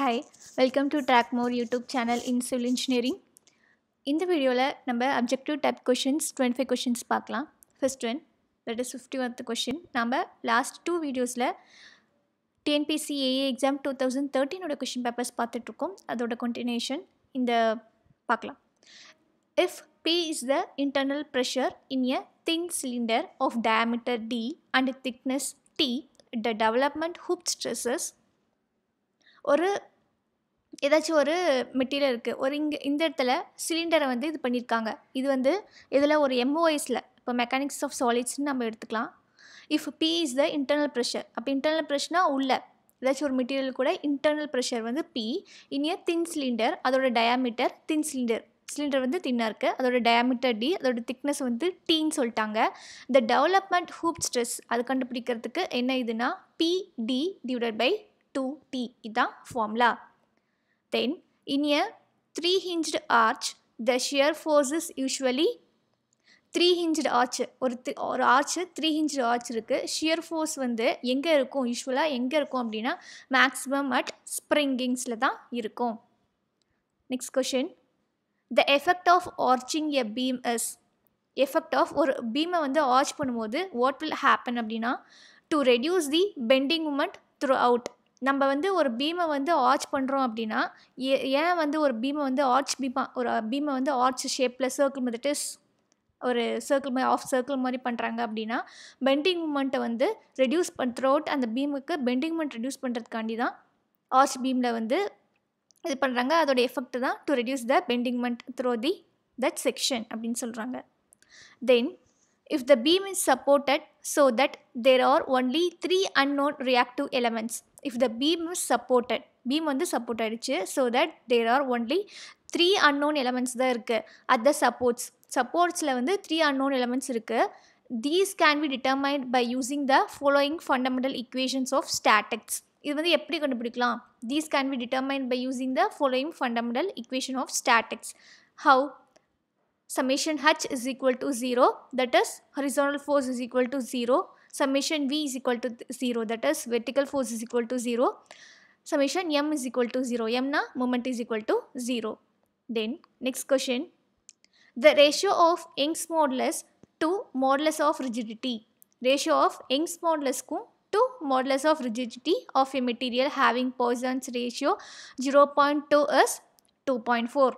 Hi welcome to track more YouTube channel in civil engineering இந்த வீடியோவில் நம்ம objective type questions twenty five questions பார்க்கலாம் first one that is fifty oneth question நம்ம last two வீடியோஸில் TNPSC AA exam two thousand தேர்ட்டீனோட question papers பார்த்துட்ருக்கோம் அதோட continuation இந்த பார்க்கலாம் if P is the internal pressure in a thin cylinder of diameter D and thickness T the development hoop stresses ஒரு ஏதாச்சும் ஒரு மெட்டீரியல் இருக்குது ஒரு இங்கே இந்த இடத்துல சிலிண்டரை வந்து இது பண்ணியிருக்காங்க இது வந்து இதில் ஒரு எம்ஓஎஸில் இப்போ மெக்கானிக்ஸ் ஆஃப் சாலிட்ஸ்னு நம்ம எடுத்துக்கலாம் if P is the internal pressure அப்போ இன்டர்னல் ப்ரெஷர்னால் உள்ள ஏதாச்சும் ஒரு மெட்டீரியல் கூட இன்டர்னல் ப்ரெஷர் வந்து பி இனிய தின் சிலிண்டர் அதோட டயாமீட்டர் தின் சிலிண்டர் சிலிண்டர் வந்து தின்னாக இருக்குது அதோட டயாமீட்டர் டி அதோட திக்னஸ் வந்து டீன்னு சொல்லிட்டாங்க த டெவலப்மெண்ட் ஹூப் ஸ்ட்ரெஸ் அது கண்டுபிடிக்கிறதுக்கு என்ன இதுனா பிடி டிவைட் பை டூ டி இதுதான் formula Then, in a three hinged arch, the shear force is usually three hinge arch ஒரு ஒரு ஆர்ச் த்ரீ ஹிஞ்ச் ஆர்ச் இருக்குது ஷியர் ஃபோர்ஸ் வந்து எங்கே இருக்கும் யூஸ்வலாக எங்கே இருக்கும் அப்படின்னா மேக்ஸிமம் அட் ஸ்ப்ரிங்கிங்ஸில் தான் இருக்கும் next question the effect of arching a beam is effect of ஒரு பீமை வந்து ஆர்ச் பண்ணும்போது வாட் வில் ஹேப்பன் அப்படின்னா to reduce the bending moment throughout நம்ம வந்து ஒரு பீமை வந்து ஆர்ச் பண்ணுறோம் அப்படின்னா ஏ ஏன் வந்து ஒரு பீமை வந்து ஆர்ச் பீமா ஒரு பீமை வந்து ஆர்ச் ஷேப்பில் சர்க்கிள் வந்துட்டு ஒரு சர்க்கிள் மாதிரி ஆஃப் சர்க்கிள் மாதிரி பண்ணுறாங்க அப்படின்னா பெண்டிங் மூமெண்ட்டை வந்து ரெடியூஸ் பண் த்ரோட் அந்த பீமுக்கு பெண்டிங் மூமெண்ட் ரெடியூஸ் பண்ணுறதுக்காண்டி தான் ஆர்ச் பீமில் வந்து இது பண்ணுறாங்க அதோடய எஃபெக்ட் தான் to reduce the bending moment through the that section அப்படின்னு சொல்கிறாங்க then if the beam is supported so that there are only three unknown reactive elements if the beam is supported beam வந்து support ஆகிடுச்சு so that there are only three unknown elements தான் இருக்குது at the supports சப்போர்ட்ஸில் வந்து three unknown elements இருக்குது these can be determined by using the following fundamental equations of statics இது வந்து எப்படி கண்டுபிடிக்கலாம் these can be determine by using the following fundamental equation of statics how summation H is equal to zero that is horizontal force is equal to zero summation v is equal to 0 that is vertical force is equal to 0 summation m is equal to 0 m na moment is equal to 0 then next question the ratio of Young's modulus to modulus of rigidity ratio of Young's modulus to modulus of rigidity of a material having Poisson's ratio 0.2 is 2.4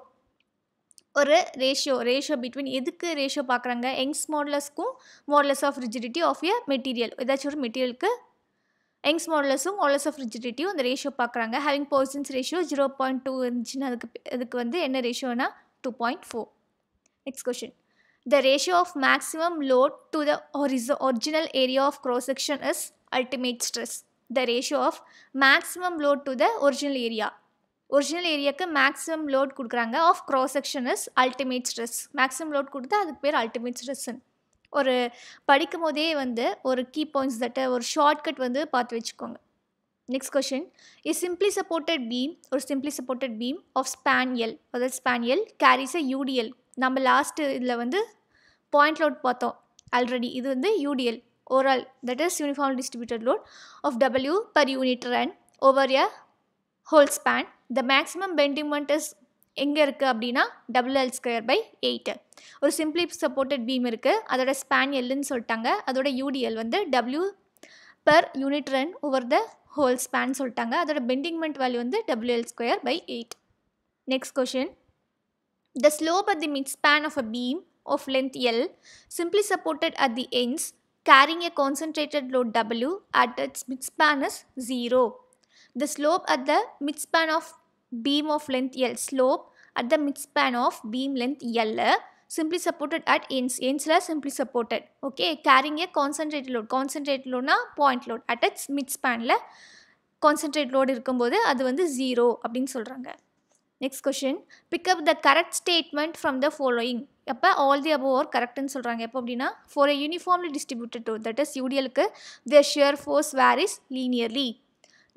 ஒரு ratio ratio between எதுக்கு ratio பார்க்குறாங்க Young's மாடலஸ்க்கும் modulus of rigidity of a material ஏதாச்சும் ஒரு மெட்டீரியலுக்கு Young's மாடலஸும் modulus of ரிஜிடிட்டியும் அந்த ரேஷியோ பார்க்குறாங்க having Poisson's ratio zero point two இருந்துச்சுன்னா அதுக்கு அதுக்கு வந்து என்ன ரேஷியோனா two point four next question the ratio of maximum load to the ஒரிச original area of cross section is ultimate stress the ratio of maximum load to the original area original ஏரியாவுக்கு maximum load கொடுக்குறாங்க of cross section is ultimate stress maximum load கொடுத்தா அதுக்கு பேர் ultimate ஸ்ட்ரெஸ்ன்னு ஒரு படிக்கும் போதே வந்து ஒரு கீ பாயிண்ட்ஸ் தட்ட ஒரு ஷார்ட்கட் வந்து பார்த்து வச்சுக்கோங்க next question is simply supported beam ஒரு simply supported beam of span L அதாவது ஸ்பேனியல் கேரிஸ் அ யூடிஎல் நம்ம லாஸ்ட்டு இதில் வந்து பாயிண்ட் லோட் பார்த்தோம் ஆல்ரெடி இது வந்து UDL overall that is uniform distributed load of W per unit run over a whole span the maximum bending moment is எங்கே இருக்குது அப்படின்னா double L square by eight ஒரு சிம்பிளி சப்போர்ட்டட் பீம் இருக்குது அதோட span எல்லுன்னு சொல்லிட்டாங்க அதோட யூடிஎல் வந்து W per unit run over the whole span சொல்லிட்டாங்க அதோட பெண்டிங்மெண்ட் வேல்யூ வந்து W L square by eight next question the slope at the mid span of a beam of length L simply supported at the ends carrying a concentrated load W at its midspan zero the slope at the the midspan of beam of length L slope at the midspan of beam length L simply supported at ends. Ends are simply supported. Okay, carrying a concentrated load. Concentrated load na point load at its midspan la concentrated load இருக்கும்போது அது வந்து 0 அப்படின்னு சொல்கிறாங்க next question pick up the correct statement from the following அப்போ all the above are கரெக்ட்னு சொல்கிறாங்க எப்போ அப்படின்னா for a uniformly distributed that is யூடிஎலுக்கு the shear force varies linearly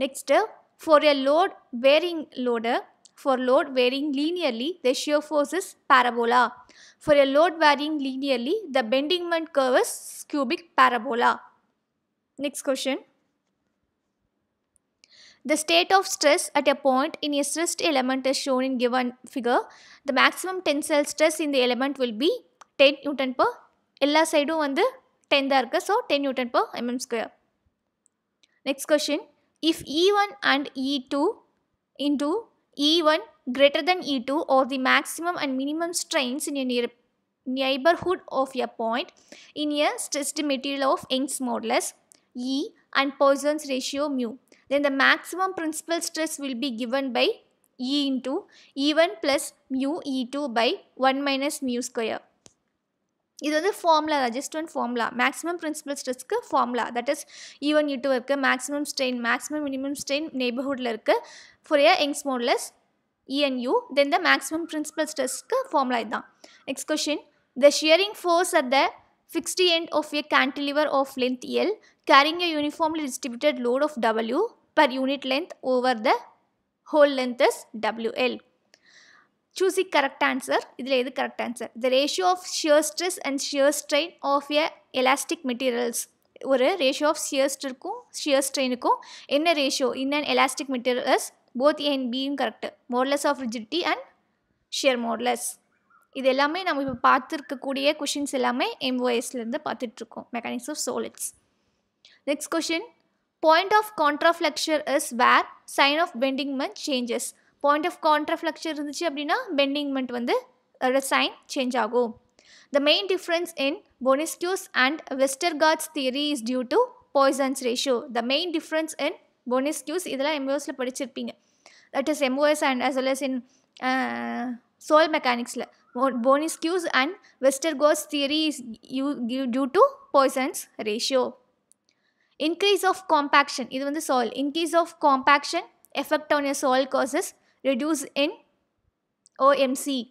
next For a load bearing loader, for load varying linearly, the shear force is parabola. For a load varying linearly, the bending moment curve is cubic parabola. Next question. The state of stress at a point in a stressed element is shown in given figure. The maximum tensile stress in the element will be 10 Newton per எல்லா side வந்து ten 10 இருக்குது so 10 newton per mm mm square. Next question if E1 and E2 into E1 greater than E2 or the maximum and minimum strains in a near neighborhood of a point in a stressed material of Young's modulus E and Poisson's ratio mu. Then the maximum principal stress will be given by E into E1 plus mu E2 by 1 minus mu square. இது வந்து formula resistant formula maximum principal ஸ்ட்ரெஸ்க்கு formula that is even U two இருக்குது maximum strain maximum minimum strain நெய்பர்ஹுட்டில் இருக்குது for a Young's modulus E N U then the maximum principal ஸ்ட்ரெஸ்க்கு formula இதுதான் next question the shearing force at the fixed end of a cantilever of length L carrying a uniformly distributed load of W per unit length over the whole length is WL. Choose the correct answer இதில் எது correct answer the ratio of shear stress and shear strain of a elastic materials ஒரு ratio of shear ஸ்ட்ருக்கும் ஷியர் ஸ்ட்ரெயினுக்கும் என்ன ratio in and elastic materials both A and பியும் correct modulus of rigidity and shear modulus இது எல்லாமே நம்ம இப்போ பார்த்துருக்கக்கூடிய கொஷின்ஸ் எல்லாமே எம்ஓஎஸ்லேருந்து பார்த்துட்ருக்கோம் mechanics of solids next question point of contraflexure is where sign of bending men changes point of contraflexion இருந்துச்சு அப்படின்னா பெண்டிங்மெண்ட் வந்து சைன் சேஞ்ச் ஆகும் the main difference in Boussinesq's and Westergaard's theory is due to Poisson's ratio the main difference in Boussinesq's இதெல்லாம் எம்ஓஎஸில் படிச்சிருப்பீங்க that is MOS and as well as in soil மெக்கானிக்ஸில் Boussinesq's and Westergaard's theory is you due to Poisson's ratio increase of compaction இது வந்து soil increase of compaction effect on யர் soil causes reduce in OMC.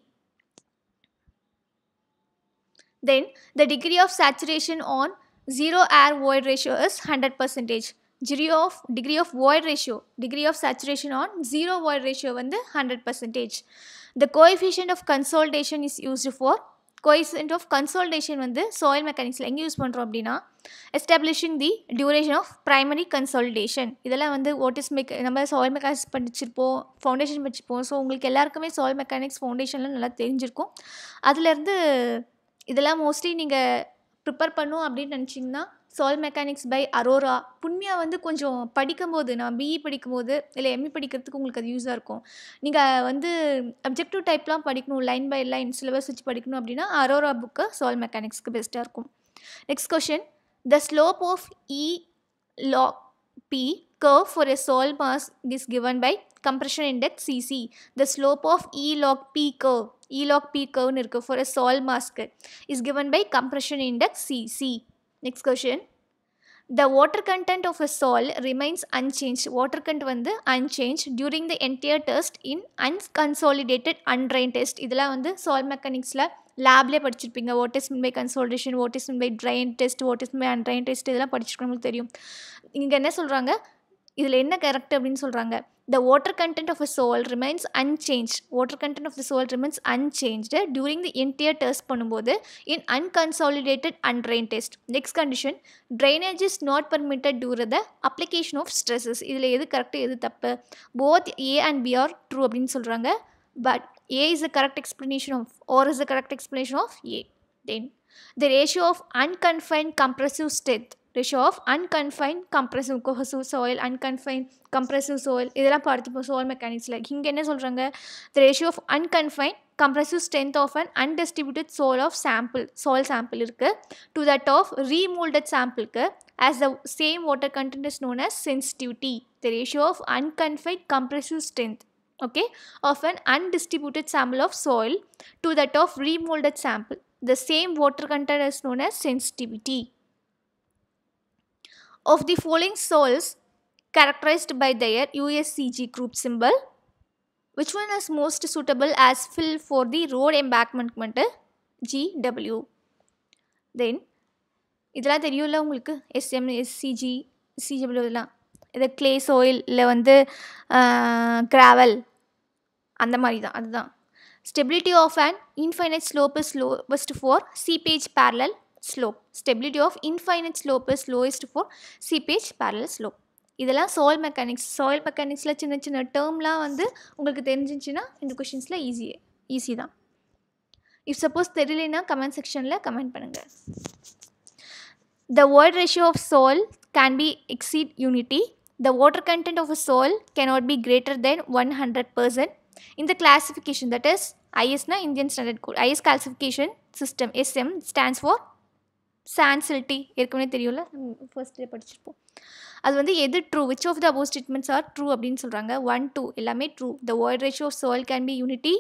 Then the degree of saturation on 0 air void ratio is 100 percentage. Degree of, degree of void ratio, degree of saturation on 0 void ratio the 100 percentage. The coefficient of consolidation is used for coefficient of consolidation வந்து soil மெக்கானிக்ஸில் எங்கே use பண்ணுறோம் அப்படின்னா establishing the duration of primary consolidation இதெல்லாம் வந்து what is mech நம்ம soil mechanics படிச்சிருப்போம் foundation படிச்சிருப்போம் ஸோ உங்களுக்கு எல்லாருக்குமே சாயில் மெக்கானிக்ஸ் ஃபவுண்டேஷன்லாம் நல்லா தெரிஞ்சிருக்கும் அதுலேருந்து இதெல்லாம் மோஸ்ட்லி நீங்கள் ப்ரிப்பேர் பண்ணும் அப்படின்னு நினச்சிங்கன்னா சால் மெக்கானிக்ஸ் பை அரோரா புண்மையாக வந்து கொஞ்சம் படிக்கும்போது நான் பிஇ e படிக்கும்போது இல்லை எம்இ e படிக்கிறதுக்கு உங்களுக்கு அது யூஸாக இருக்கும் நீங்கள் வந்து அப்ஜெக்டிவ் டைப்லாம் படிக்கணும் லைன் பை லைன் சிலபஸ் வச்சு படிக்கணும் அப்படின்னா அரோரா புக்கு சால் மெக்கானிக்ஸ்க்கு பெஸ்ட்டாக இருக்கும் next question the slope of e log p for a a mass is given by compression index CC the slope of e log p curve e log p P இருக்குது for a solid மாஸ்க்கு is given by compression index CC next question the water content of a soil remains unchanged water content வந்து unchanged during the entire test in unconsolidated undrained test இதெல்லாம் வந்து soil மெக்கானிக்ஸில் லேப்லேயே படிச்சிருப்பீங்க what is by consolidation what is by drain test what is by undrained test இதெல்லாம் படிச்சிருக்கோம் தெரியும் இங்கே என்ன சொல்கிறாங்க இதில் என்ன கரெக்ட் அப்படின்னு சொல்கிறாங்க the water content of a soil remains unchanged water content of the soil remains unchanged during the entire test பண்ணும்போது in unconsolidated undrained test next condition drainage is not permitted during the application of stresses இதில் எது கரெக்ட் எது தப்பு both A and B are true அப்படின்னு சொல்கிறாங்க but A is a correct explanation of R is a correct explanation of A then the ratio of அன்கன்ஃபைன்ட் compressive strength ratio of unconfined compressive cohesive soil unconfined compressive soil இதெல்லாம் பார்த்துப்போம் soil மெக்கானிக்ஸில் இங்கே என்ன சொல்கிறாங்க the ratio of unconfined compressive strength of un undistributed soil of sample soil sample இருக்குது to that of remoulded சாம்பிளுக்கு as the same water content is known as sensitivity the ratio of unconfined compressive strength okay of un undistributed sample of soil to that of remolded sample the same water content is known as sensitivity of the following soils characterized by their USCG group symbol? Which one is most suitable as fill for the road embankment GW? Then, இதெல்லாம் தெரியும்ல உங்களுக்கு SM SCG சிஜிபிள் இதெல்லாம் இது clay சோயில் இல்லை வந்து gravel அந்த மாதிரி தான் அதுதான் stability of an infinite slope is lowest for seepage parallel slope. Stability of infinite slope is lowest for seepage parallel slope. இதெல்லாம் soil மெக்கானிக்ஸ் Soil மெக்கானிக்ஸில் சின்ன சின்ன டேர்ம்லாம் வந்து உங்களுக்கு தெரிஞ்சிச்சுன்னா இந்த கொஷின்ஸில் ஈஸி ஈஸி தான் இஃப் சப்போஸ் தெரியலனா கமெண்ட் செக்ஷனில் கமெண்ட் பண்ணுங்கள் the void ratio of soil can be exceed unity the water content of a soil cannot be greater than 100% in the classification that is IS na Indian Standard Code. IS classification system SM stands for சான்சிலிட்டி ஏற்கனவே தெரியும்ல first year படிச்சிருப்போம் அது வந்து எது true which of the above statements are true அப்படின்னு சொல்கிறாங்க one two எல்லாமே true the water ratio of soil can be unity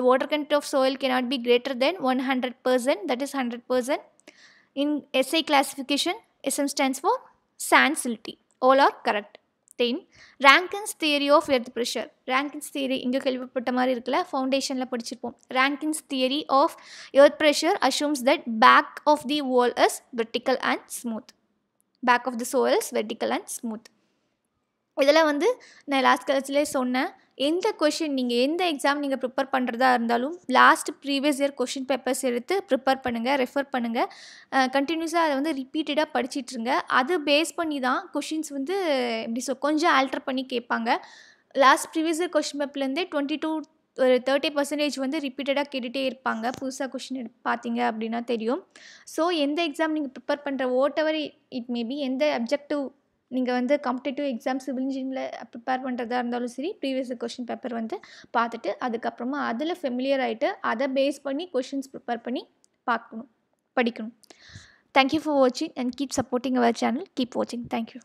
the water content of soil can not be greater than one hundred percent that is hundred percent in SI classification SM stands for சான்சிலிட்டி all are correct then Rankine's theory of earth pressure Rankine's theory இங்கே கேள்விப்பட்ட மாதிரி இருக்குல்ல ஃபவுண்டேஷனில் படிச்சிருப்போம் Rankine's theory of earth pressure assumes that back of the wall is vertical and smooth back of the soil is vertical and smooth இதெல்லாம் வந்து நான் last கிளாஸ்லேயே சொன்னேன் எந்த கொஷின் நீங்கள் எந்த எக்ஸாம் நீங்கள் ப்ரிப்பேர் பண்ணுறதா இருந்தாலும் last previous year question papers எடுத்து ப்ரிப்பேர் பண்ணுங்கள் ரெஃபர் பண்ணுங்கள் கண்டினியூஸாக அதை வந்து ரிப்பீட்டடாக படிச்சிட்ருங்க அது பேஸ் பண்ணி தான் கொஷின்ஸ் வந்து எப்படி சொல் கொஞ்சம் ஆல்ட்ரு பண்ணி கேட்பாங்க லாஸ்ட் ப்ரீவியஸ் இயர் கொஷின் பேப்பர்லேருந்தே டுவெண்ட்டி டூ ஒரு தேர்ட்டி பர்சன்டேஜ் வந்து ரிப்பீட்டடாக கேட்டுகிட்டே இருப்பாங்க புதுசாக கொஷின் பார்த்தீங்க அப்படின்னா தெரியும் ஸோ எந்த எக்ஸாம் நீங்கள் ப்ரிப்பேர் பண்ணுற ஓட்டவர் இட் மேபி எந்த அப்ஜெக்டிவ் நீங்கள் வந்து காம்படேட்டிவ் எக்ஸாம் சிவில் இன்ஜினியரில் ப்ரிப்பேர் பண்ணுறதா இருந்தாலும் சரி ப்ரீவியஸ் கொஷின் பேப்பர் வந்து பார்த்துட்டு அதுக்கப்புறமா அதில் ஃபெமிலியர் ஆகிட்டு அதை பேஸ் பண்ணி கொஷின்ஸ் ப்ரிப்பேர் பண்ணி பார்க்கணும் படிக்கணும் தேங்க்யூ ஃபார் வாட்சிங் and keep supporting our channel keep வாட்சிங் தேங்க்யூ